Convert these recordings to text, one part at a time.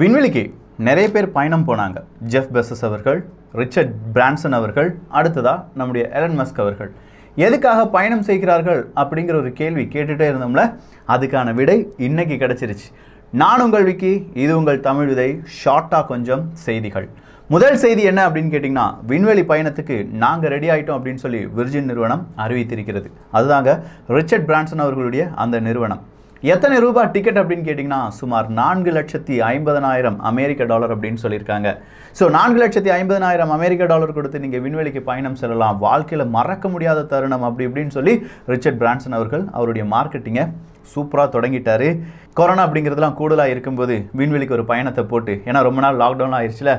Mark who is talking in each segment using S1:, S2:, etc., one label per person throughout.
S1: விண்வெளிக்கு நிறைய பேர் பயணம் போனாங்க ஜெஃப் பெசஸ் அவர்கள் ரிச்சர்ட் பிரான்சன் அவர்கள் அடுத்ததாக நம்முடைய எலன் மஸ்க் அவர்கள் எதுக்காக பயணம் செய்கிறார்கள் அப்படிங்கிற ஒரு கேள்வி கேட்டுகிட்டே இருந்தோம்ல அதுக்கான விடை இன்றைக்கி கிடச்சிருச்சு நான் உங்கள் விக்கி இது உங்கள் தமிழ் விதை ஷார்ட்டாக கொஞ்சம் செய்திகள் முதல் செய்தி என்ன அப்படின்னு கேட்டிங்கன்னா விண்வெளி பயணத்துக்கு நாங்கள் ரெடி ஆகிட்டோம் அப்படின்னு சொல்லி விர்ஜின் நிறுவனம் அறிவித்திருக்கிறது அதுதாங்க ரிச்சர்ட் பிரான்சன் அவர்களுடைய அந்த நிறுவனம் எத்தனை ரூபாய் டிக்கெட் அப்படின்னு கேட்டிங்கன்னா சுமார் நான்கு லட்சத்தி ஐம்பதனாயிரம் அமெரிக்க டாலர் அப்படின்னு சொல்லியிருக்காங்க ஸோ நான்கு லட்சத்தி ஐம்பதனாயிரம் அமெரிக்க டாலர் கொடுத்து நீங்கள் விண்வெளிக்கு பயணம் செல்லலாம் வாழ்க்கையில் மறக்க முடியாத தருணம் அப்படி இப்படின்னு சொல்லி ரிச்சர்ட் பிரான்சன் அவர்கள் அவருடைய மார்க்கெட்டிங்கை சூப்பராக தொடங்கிட்டார் கொரோனா அப்படிங்கிறதுலாம் கூடுதலாக இருக்கும்போது விண்வெளிக்கு ஒரு பயணத்தை போட்டு ஏன்னா ரொம்ப நாள் லாக்டவுன் ஆயிடுச்சுல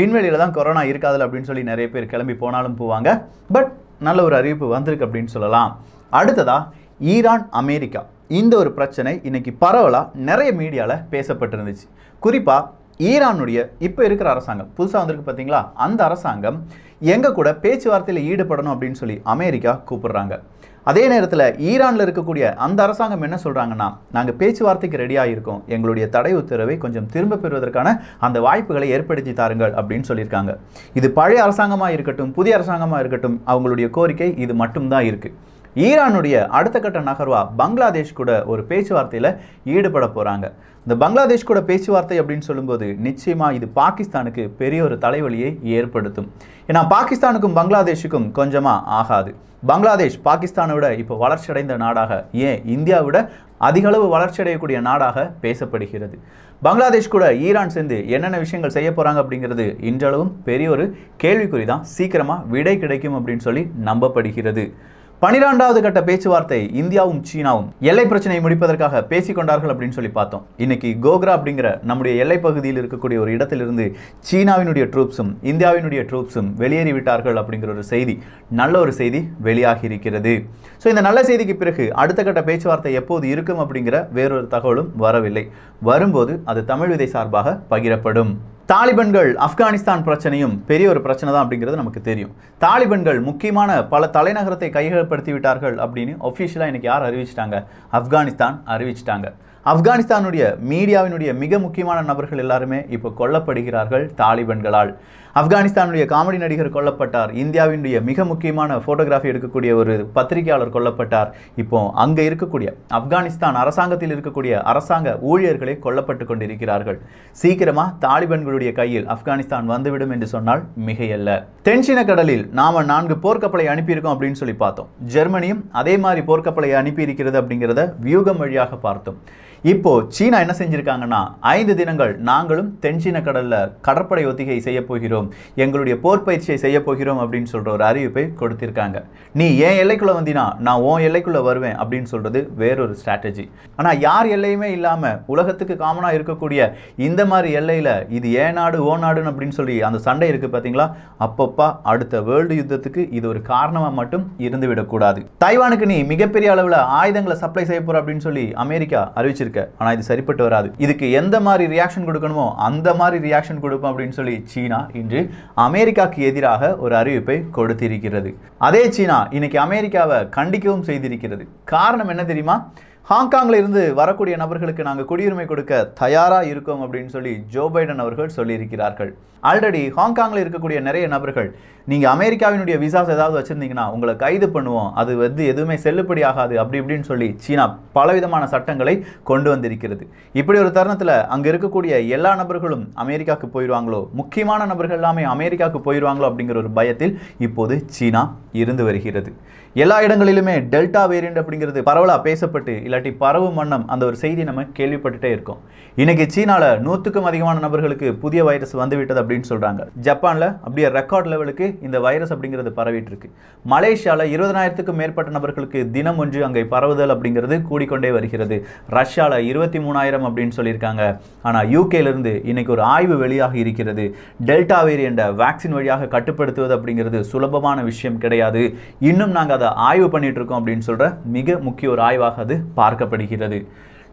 S1: விண்வெளியில் தான் கொரோனா இருக்காது அப்படின்னு சொல்லி நிறைய பேர் கிளம்பி போனாலும் போவாங்க பட் நல்ல ஒரு அறிவிப்பு வந்திருக்கு அப்படின்னு சொல்லலாம் அடுத்ததாக ஈரான் அமெரிக்கா இந்த ஒரு பிரச்சனை இன்னைக்கு பரவலாக நிறைய மீடியாவில் பேசப்பட்டிருந்துச்சு குறிப்பாக ஈரானுடைய இப்போ இருக்கிற அரசாங்கம் புதுசாக வந்திருக்கு பார்த்தீங்களா அந்த அரசாங்கம் எங்கள் கூட பேச்சுவார்த்தையில் ஈடுபடணும் அப்படின்னு சொல்லி அமெரிக்கா கூப்பிடுறாங்க அதே நேரத்தில் ஈரானில் இருக்கக்கூடிய அந்த அரசாங்கம் என்ன சொல்கிறாங்கன்னா நாங்கள் பேச்சுவார்த்தைக்கு ரெடியாக இருக்கோம் எங்களுடைய தடை உத்தரவை கொஞ்சம் திரும்ப பெறுவதற்கான அந்த வாய்ப்புகளை ஏற்படுத்தி தாருங்கள் அப்படின்னு சொல்லியிருக்காங்க இது பழைய அரசாங்கமாக இருக்கட்டும் புதிய அரசாங்கமாக இருக்கட்டும் அவங்களுடைய கோரிக்கை இது மட்டும்தான் இருக்குது ஈரானுடைய அடுத்த கட்ட நகர்வா பங்களாதேஷ் கூட ஒரு பேச்சுவார்த்தையில் ஈடுபட போகிறாங்க இந்த பங்களாதேஷ் கூட பேச்சுவார்த்தை அப்படின்னு சொல்லும்போது நிச்சயமாக இது பாகிஸ்தானுக்கு பெரிய ஒரு தலைவலியை ஏற்படுத்தும் ஏன்னா பாகிஸ்தானுக்கும் பங்களாதேஷுக்கும் கொஞ்சமாக ஆகாது பங்களாதேஷ் பாகிஸ்தானை விட இப்போ வளர்ச்சியடைந்த நாடாக ஏன் இந்தியாவிட விட அதிகளவு வளர்ச்சியடையக்கூடிய நாடாக பேசப்படுகிறது பங்களாதேஷ் கூட ஈரான் சேர்ந்து என்னென்ன விஷயங்கள் செய்ய போகிறாங்க அப்படிங்கிறது இன்றளவும் பெரிய ஒரு கேள்விக்குறி தான் சீக்கிரமாக விடை கிடைக்கும் அப்படின்னு சொல்லி நம்பப்படுகிறது பனிரெண்டாவது கட்ட பேச்சுவார்த்தை இந்தியாவும் சீனாவும் எல்லை பிரச்சனையை முடிப்பதற்காக பேசிக் கொண்டார்கள் அப்படின்னு சொல்லி பார்த்தோம் இன்னைக்கு கோக்ரா அப்படிங்கிற நம்முடைய எல்லை பகுதியில் இருக்கக்கூடிய ஒரு இடத்திலிருந்து சீனாவினுடைய ட்ரூப்ஸும் இந்தியாவினுடைய ட்ரூப்ஸும் வெளியேறிவிட்டார்கள் அப்படிங்கிற ஒரு செய்தி நல்ல ஒரு செய்தி வெளியாகி இருக்கிறது ஸோ இந்த நல்ல செய்திக்கு பிறகு அடுத்த கட்ட பேச்சுவார்த்தை எப்போது இருக்கும் அப்படிங்கிற வேறொரு தகவலும் வரவில்லை வரும்போது அது தமிழ் விதை சார்பாக பகிரப்படும் தாலிபன்கள் ஆப்கானிஸ்தான் பிரச்சனையும் பெரிய ஒரு பிரச்சனை தான் அப்படிங்கிறது நமக்கு தெரியும் தாலிபன்கள் முக்கியமான பல தலைநகரத்தை கையகப்படுத்தி விட்டார்கள் அப்படின்னு ஒஃபிஷியலாக இன்றைக்கி யார் அறிவிச்சிட்டாங்க ஆப்கானிஸ்தான் அறிவிச்சிட்டாங்க ஆப்கானிஸ்தானுடைய மீடியாவினுடைய மிக முக்கியமான நபர்கள் எல்லாருமே இப்போ கொல்லப்படுகிறார்கள் தாலிபன்களால் ஆப்கானிஸ்தானுடைய காமெடி நடிகர் கொல்லப்பட்டார் இந்தியாவினுடைய மிக முக்கியமான ஃபோட்டோகிராஃபி எடுக்கக்கூடிய ஒரு பத்திரிகையாளர் கொல்லப்பட்டார் இப்போ அங்கே இருக்கக்கூடிய ஆப்கானிஸ்தான் அரசாங்கத்தில் இருக்கக்கூடிய அரசாங்க ஊழியர்களே கொல்லப்பட்டு கொண்டிருக்கிறார்கள் சீக்கிரமாக தாலிபான்களுடைய கையில் ஆப்கானிஸ்தான் வந்துவிடும் என்று சொன்னால் மிகையல்ல தென்சீன கடலில் நாம் நான்கு போர்க்கப்பலை அனுப்பியிருக்கோம் அப்படின்னு சொல்லி பார்த்தோம் ஜெர்மனியும் அதே மாதிரி போர்க்கப்பலை அனுப்பியிருக்கிறது அப்படிங்கிறத வியூகம் வழியாக பார்த்தோம் இப்போ சீனா என்ன செஞ்சிருக்காங்கன்னா ஐந்து தினங்கள் நாங்களும் தென்சீன கடலில் கடற்படை ஒத்திகை செய்ய போகிறோம் போகிறோம் எங்களுடைய போர் செய்ய போகிறோம் அப்படின்னு சொல்கிற ஒரு அறிவிப்பை கொடுத்திருக்காங்க நீ ஏன் எல்லைக்குள்ளே வந்தீனா நான் உன் எல்லைக்குள்ளே வருவேன் அப்படின்னு சொல்கிறது வேறொரு ஸ்ட்ராட்டஜி ஆனால் யார் எல்லையுமே இல்லாமல் உலகத்துக்கு காமனாக இருக்கக்கூடிய இந்த மாதிரி எல்லையில் இது ஏ நாடு ஓ நாடுன்னு அப்படின்னு சொல்லி அந்த சண்டை இருக்குது பார்த்தீங்களா அப்பப்பா அடுத்த வேர்ல்டு யுத்தத்துக்கு இது ஒரு காரணமாக மட்டும் இருந்துவிடக்கூடாது தைவானுக்கு நீ மிகப்பெரிய அளவில் ஆயுதங்களை சப்ளை செய்ய போகிற அப்படின்னு சொல்லி அமெரிக்கா அறிவிச்சிருக்க ஆனால் இது சரிப்பட்டு வராது இதுக்கு எந்த மாதிரி ரியாக்ஷன் கொடுக்கணுமோ அந்த மாதிரி ரியாக்ஷன் கொடுப்போம் அப்படின்னு சொல்லி சீனா இன்னும் என்று அமெரிக்காவுக்கு எதிராக ஒரு அறிவிப்பை கொடுத்திருக்கிறது அதே சீனா இன்னைக்கு அமெரிக்காவை கண்டிக்கவும் செய்திருக்கிறது காரணம் என்ன தெரியுமா ஹாங்காங்கில் இருந்து வரக்கூடிய நபர்களுக்கு நாங்கள் குடியுரிமை கொடுக்க தயாராக இருக்கோம் அப்படின்னு சொல்லி ஜோ பைடன் அவர்கள் சொல்லியிருக்கிறார்கள் ஆல்ரெடி ஹாங்காங்கில் இருக்கக்கூடிய நிறைய நபர்கள் நீங்கள் அமெரிக்காவினுடைய விசாஸ் ஏதாவது வச்சுருந்தீங்கன்னா உங்களை கைது பண்ணுவோம் அது வந்து எதுவுமே செல்லுபடி ஆகாது அப்படி இப்படின்னு சொல்லி சீனா பலவிதமான சட்டங்களை கொண்டு வந்திருக்கிறது இப்படி ஒரு தருணத்தில் அங்கே இருக்கக்கூடிய எல்லா நபர்களும் அமெரிக்காவுக்கு போயிடுவாங்களோ முக்கியமான நபர்கள் எல்லாமே அமெரிக்காவுக்கு போயிடுவாங்களோ அப்படிங்கிற ஒரு பயத்தில் இப்போது சீனா இருந்து வருகிறது எல்லா இடங்களிலுமே டெல்டா வேரியண்ட் அப்படிங்கிறது பரவலாக பேசப்பட்டு இல்லாட்டி பரவு மன்னம் அந்த ஒரு செய்தி நம்ம கேள்விப்பட்டுட்டே இருக்கோம் இன்றைக்கி சீனாவில் நூற்றுக்கும் அதிகமான நபர்களுக்கு புதிய வைரஸ் வந்துவிட்டது அப்படின்னு சொல்கிறாங்க ஜப்பானில் அப்படியே ரெக்கார்ட் லெவலுக்கு இந்த வைரஸ் அப்படிங்கிறது பரவிட்டு இருக்கு மலேசியாவில் இருபதனாயிரத்துக்கும் மேற்பட்ட நபர்களுக்கு தினம் ஒன்று அங்கே பரவுதல் அப்படிங்கிறது கூடிக்கொண்டே வருகிறது ரஷ்யாவில் இருபத்தி மூணாயிரம் அப்படின்னு சொல்லியிருக்காங்க ஆனால் இருந்து இன்னைக்கு ஒரு ஆய்வு வெளியாக இருக்கிறது டெல்டா வேரியண்ட வேக்சின் வழியாக கட்டுப்படுத்துவது அப்படிங்கிறது சுலபமான விஷயம் கிடையாது இன்னும் நாங்கள் அதை ஆய்வு பண்ணிகிட்ருக்கோம் அப்படின்னு சொல்கிற மிக முக்கிய ஒரு ஆய்வாக அது பார்க்கப்படுகிறது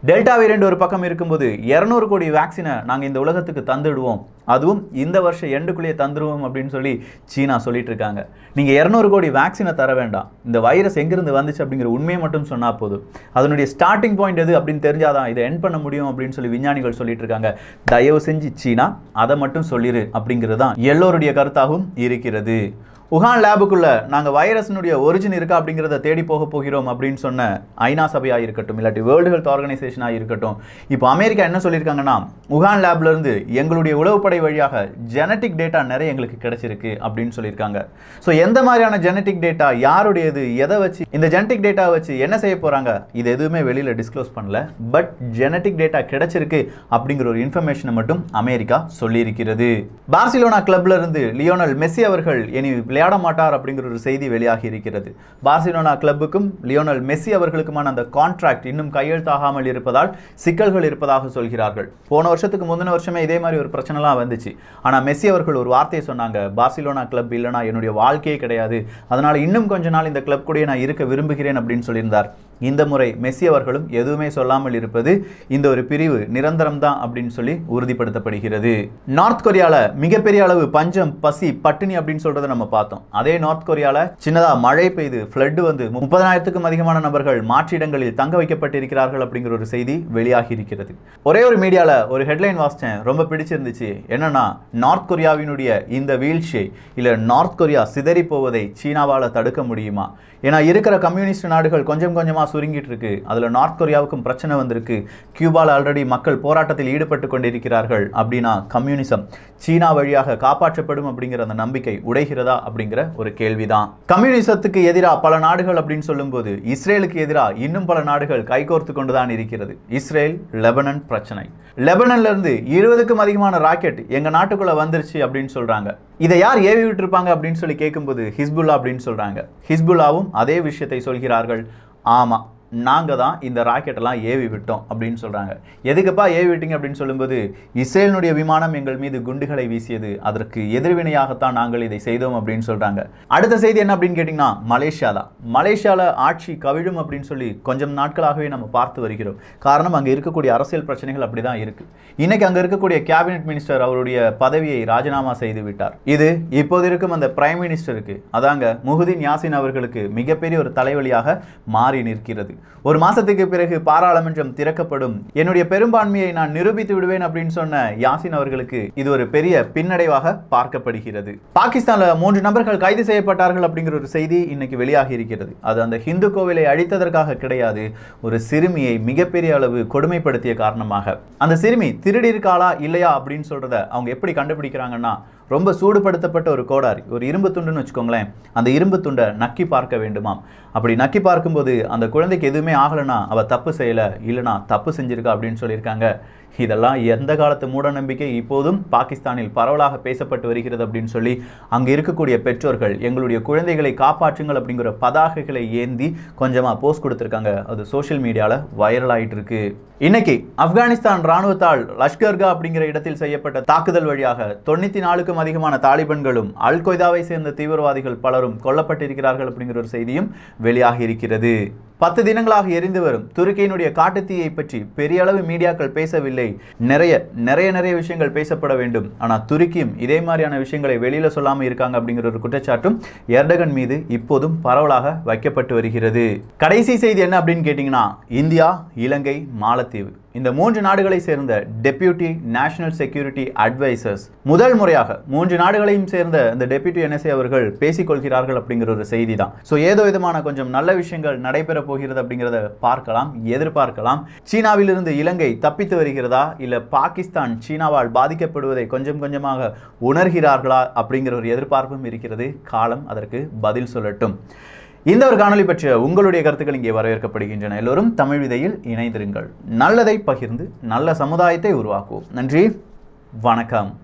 S1: டெல்டா வேரியண்ட் ஒரு பக்கம் இருக்கும்போது இரநூறு கோடி வேக்சினை நாங்கள் இந்த உலகத்துக்கு தந்துடுவோம் அதுவும் இந்த வருஷம் எண்டுக்குள்ளேயே தந்துடுவோம் அப்படின்னு சொல்லி சீனா சொல்லிட்டு இருக்காங்க நீங்கள் இரநூறு கோடி வேக்சினை தர வேண்டாம் இந்த வைரஸ் எங்கேருந்து வந்துச்சு அப்படிங்கிற உண்மையை மட்டும் சொன்னால் போதும் அதனுடைய ஸ்டார்டிங் பாயிண்ட் எது அப்படின்னு தெரிஞ்சாதான் இதை என் பண்ண முடியும் அப்படின்னு சொல்லி விஞ்ஞானிகள் சொல்லிட்டு இருக்காங்க தயவு செஞ்சு சீனா அதை மட்டும் சொல்லிடு அப்படிங்கிறது தான் எல்லோருடைய கருத்தாகவும் இருக்கிறது உகான் லேபுக்குள்ள நாங்கள் வைரஸினுடைய ஒரிஜின் இருக்கா அப்படிங்கிறத தேடி போக போகிறோம் அப்படின்னு சொன்ன ஐநா சபையாக இருக்கட்டும் இல்லாட்டி வேர்ல்டு ஹெல்த் ஆர்கனைசேஷனாக இருக்கட்டும் இப்போ அமெரிக்கா என்ன சொல்லியிருக்காங்கன்னா உகான் லேப்லேருந்து எங்களுடைய உளவுப்படை வழியாக ஜெனட்டிக் டேட்டா நிறைய எங்களுக்கு கிடைச்சிருக்கு அப்படின்னு சொல்லியிருக்காங்க ஸோ எந்த மாதிரியான ஜெனட்டிக் டேட்டா யாருடையது எதை வச்சு இந்த ஜெனட்டிக் டேட்டா வச்சு என்ன செய்ய போகிறாங்க இது எதுவுமே வெளியில் டிஸ்க்ளோஸ் பண்ணல பட் ஜெனட்டிக் டேட்டா கிடைச்சிருக்கு அப்படிங்கிற ஒரு இன்ஃபர்மேஷனை மட்டும் அமெரிக்கா சொல்லியிருக்கிறது பார்சிலோனா கிளப்லேருந்து லியோனல் மெஸ்ஸி அவர்கள் இனி விளையாட மாட்டார் அப்படிங்கிற ஒரு செய்தி வெளியாகி இருக்கிறது பார்சிலோனா கிளப்புக்கும் லியோனல் மெஸ்ஸி அவர்களுக்குமான அந்த கான்ட்ராக்ட் இன்னும் கையெழுத்தாகாமல் இருப்பதால் சிக்கல்கள் இருப்பதாக சொல்கிறார்கள் போன வருஷத்துக்கு முந்தின வருஷமே இதே மாதிரி ஒரு பிரச்சனைலாம் வந்துச்சு ஆனால் மெஸ்ஸி அவர்கள் ஒரு வார்த்தையை சொன்னாங்க பார்சிலோனா கிளப் இல்லைனா என்னுடைய வாழ்க்கையே கிடையாது அதனால் இன்னும் கொஞ்ச நாள் இந்த கிளப் கூட நான் இருக்க விரும்புகிறேன் அப்படின்னு சொல்லியிருந்தார் இந்த முறை மெஸ்ஸி அவர்களும் எதுவுமே சொல்லாமல் இருப்பது இந்த ஒரு பிரிவு நிரந்தரம்தான் அப்படின்னு சொல்லி உறுதிப்படுத்தப்படுகிறது நார்த் கொரியாவில் மிகப்பெரிய அளவு பஞ்சம் பசி பட்டினி அப்படின்னு சொல்றதை நம்ம பார்த்தோம் அதே நார்த் கொரியாவில் சின்னதாக மழை பெய்து ஃப்ளட் வந்து முப்பதாயிரத்துக்கும் அதிகமான நபர்கள் மாற்றிடங்களில் தங்க வைக்கப்பட்டிருக்கிறார்கள் அப்படிங்கிற ஒரு செய்தி வெளியாகி இருக்கிறது ஒரே ஒரு மீடியாவில் ஒரு ஹெட்லைன் வாசித்தேன் ரொம்ப பிடிச்சிருந்துச்சு என்னன்னா நார்த் கொரியாவினுடைய இந்த வீழ்ச்சி இல்லை நார்த் கொரியா சிதறி போவதை சீனாவால் தடுக்க முடியுமா ஏன்னா இருக்கிற கம்யூனிஸ்ட் நாடுகள் கொஞ்சம் கொஞ்சமாக தான் சுருங்கிட்டு இருக்கு அதில் நார்த் கொரியாவுக்கும் பிரச்சனை வந்திருக்கு கியூபாவில் ஆல்ரெடி மக்கள் போராட்டத்தில் ஈடுபட்டு கொண்டிருக்கிறார்கள் அப்படின்னா கம்யூனிசம் சீனா வழியாக காப்பாற்றப்படும் அப்படிங்கிற அந்த நம்பிக்கை உடைகிறதா அப்படிங்கிற ஒரு கேள்விதான் கம்யூனிசத்துக்கு எதிராக பல நாடுகள் அப்படின்னு சொல்லும்போது இஸ்ரேலுக்கு எதிராக இன்னும் பல நாடுகள் கைகோர்த்து கொண்டுதான் இருக்கிறது இஸ்ரேல் லெபனன் பிரச்சனை லெபனன்ல இருந்து இருபதுக்கும் அதிகமான ராக்கெட் எங்க நாட்டுக்குள்ள வந்துருச்சு அப்படின்னு சொல்றாங்க இதை யார் ஏவி விட்டுருப்பாங்க அப்படின்னு சொல்லி கேட்கும்போது ஹிஸ்புல்லா அப்படின்னு சொல்றாங்க ஹிஸ்புல்லாவும் அதே விஷயத்தை சொல்கிறார்கள் ஆமாம் நாங்கள் தான் இந்த ராக்கெட்டெல்லாம் ஏவி விட்டோம் அப்படின்னு சொல்கிறாங்க எதுக்குப்பா ஏவி விட்டீங்க அப்படின்னு சொல்லும்போது இஸ்ரேலினுடைய விமானம் எங்கள் மீது குண்டுகளை வீசியது அதற்கு எதிர்வினையாகத்தான் நாங்கள் இதை செய்தோம் அப்படின்னு சொல்கிறாங்க அடுத்த செய்தி என்ன அப்படின்னு கேட்டிங்கன்னா மலேசியா தான் மலேசியாவில் ஆட்சி கவிழும் அப்படின்னு சொல்லி கொஞ்சம் நாட்களாகவே நம்ம பார்த்து வருகிறோம் காரணம் அங்கே இருக்கக்கூடிய அரசியல் பிரச்சனைகள் அப்படி தான் இருக்குது இன்றைக்கி அங்கே இருக்கக்கூடிய கேபினெட் மினிஸ்டர் அவருடைய பதவியை ராஜினாமா செய்து விட்டார் இது இப்போது இருக்கும் அந்த பிரைம் மினிஸ்டருக்கு அதாங்க முகுதின் யாசின் அவர்களுக்கு மிகப்பெரிய ஒரு தலைவலியாக மாறி நிற்கிறது ஒரு மாசத்துக்கு பிறகு பாராளுமன்றம் திறக்கப்படும் என்னுடைய பெரும்பான்மையை நான் நிரூபித்து விடுவேன் அப்படின்னு சொன்ன யாசின் அவர்களுக்கு இது ஒரு பெரிய பின்னடைவாக பார்க்கப்படுகிறது பாகிஸ்தான்ல மூன்று நபர்கள் கைது செய்யப்பட்டார்கள் அப்படிங்கிற ஒரு செய்தி இன்னைக்கு வெளியாகி இருக்கிறது அது அந்த ஹிந்து கோவிலை அழித்ததற்காக கிடையாது ஒரு சிறுமியை மிகப்பெரிய அளவு கொடுமைப்படுத்திய காரணமாக அந்த சிறுமி திருடி இல்லையா அப்படின்னு சொல்றத அவங்க எப்படி கண்டுபிடிக்கிறாங்கன்னா ரொம்ப சூடுபடுத்தப்பட்ட ஒரு கோடாரி ஒரு இரும்பு துண்டுன்னு வச்சுக்கோங்களேன் அந்த இரும்பு துண்டை நக்கி பார்க்க வேண்டுமாம் அப்படி நக்கி பார்க்கும்போது அந்த குழந்தைக்கு எதுவுமே ஆகலைன்னா அவள் தப்பு செய்யலை இல்லைனா தப்பு செஞ்சுருக்கா அப்படின்னு சொல்லியிருக்காங்க இதெல்லாம் எந்த காலத்து மூடநம்பிக்கை இப்போதும் பாகிஸ்தானில் பரவலாக பேசப்பட்டு வருகிறது அப்படின்னு சொல்லி அங்கே இருக்கக்கூடிய பெற்றோர்கள் எங்களுடைய குழந்தைகளை காப்பாற்றுங்கள் அப்படிங்கிற பதாகைகளை ஏந்தி கொஞ்சமாக போஸ்ட் கொடுத்துருக்காங்க அது சோஷியல் மீடியாவில் வைரல் ஆகிட்டு இருக்கு இன்னைக்கு ஆப்கானிஸ்தான் ராணுவத்தால் லஷ்கர்கா அப்படிங்கிற இடத்தில் செய்யப்பட்ட தாக்குதல் வழியாக தொண்ணூற்றி நாலுக்கும் அதிகமான தாலிபன்களும் அல் கொய்தாவை சேர்ந்த தீவிரவாதிகள் பலரும் கொல்லப்பட்டிருக்கிறார்கள் அப்படிங்கிற ஒரு செய்தியும் வெளியாகி இருக்கிறது பத்து தினங்களாக எரிந்து வரும் துருக்கியினுடைய காட்டுத்தீயை பற்றி பெரிய அளவு மீடியாக்கள் பேசவில்லை நிறைய நிறைய நிறைய விஷயங்கள் பேசப்பட வேண்டும் ஆனால் துருக்கியும் இதே மாதிரியான விஷயங்களை வெளியில் சொல்லாமல் இருக்காங்க அப்படிங்கிற ஒரு குற்றச்சாட்டும் எர்டகன் மீது இப்போதும் பரவலாக வைக்கப்பட்டு வருகிறது கடைசி செய்தி என்ன அப்படின்னு கேட்டிங்கன்னா இந்தியா இலங்கை மாலத்தீவு இந்த மூன்று நாடுகளை சேர்ந்த டெபியூட்டி நேஷனல் செக்யூரிட்டி அட்வைசர்ஸ் முதல் முறையாக மூன்று நாடுகளையும் சேர்ந்த இந்த டெபியூட்டி என்எஸ்ஏ அவர்கள் பேசிக்கொள்கிறார்கள் அப்படிங்கிற ஒரு செய்தி தான் ஸோ ஏதோ விதமான கொஞ்சம் நல்ல விஷயங்கள் நடைபெற போகிறது அப்படிங்கிறத பார்க்கலாம் எதிர்பார்க்கலாம் சீனாவிலிருந்து இலங்கை தப்பித்து வருகிறதா இல்லை பாகிஸ்தான் சீனாவால் பாதிக்கப்படுவதை கொஞ்சம் கொஞ்சமாக உணர்கிறார்களா அப்படிங்கிற ஒரு எதிர்பார்ப்பும் இருக்கிறது காலம் அதற்கு பதில் சொல்லட்டும் இந்த ஒரு காணொலி பற்றிய உங்களுடைய கருத்துக்கள் இங்கே வரவேற்கப்படுகின்றன எல்லோரும் தமிழ் விதையில் இணைந்திருங்கள் நல்லதை பகிர்ந்து நல்ல சமுதாயத்தை உருவாக்குவோம் நன்றி வணக்கம்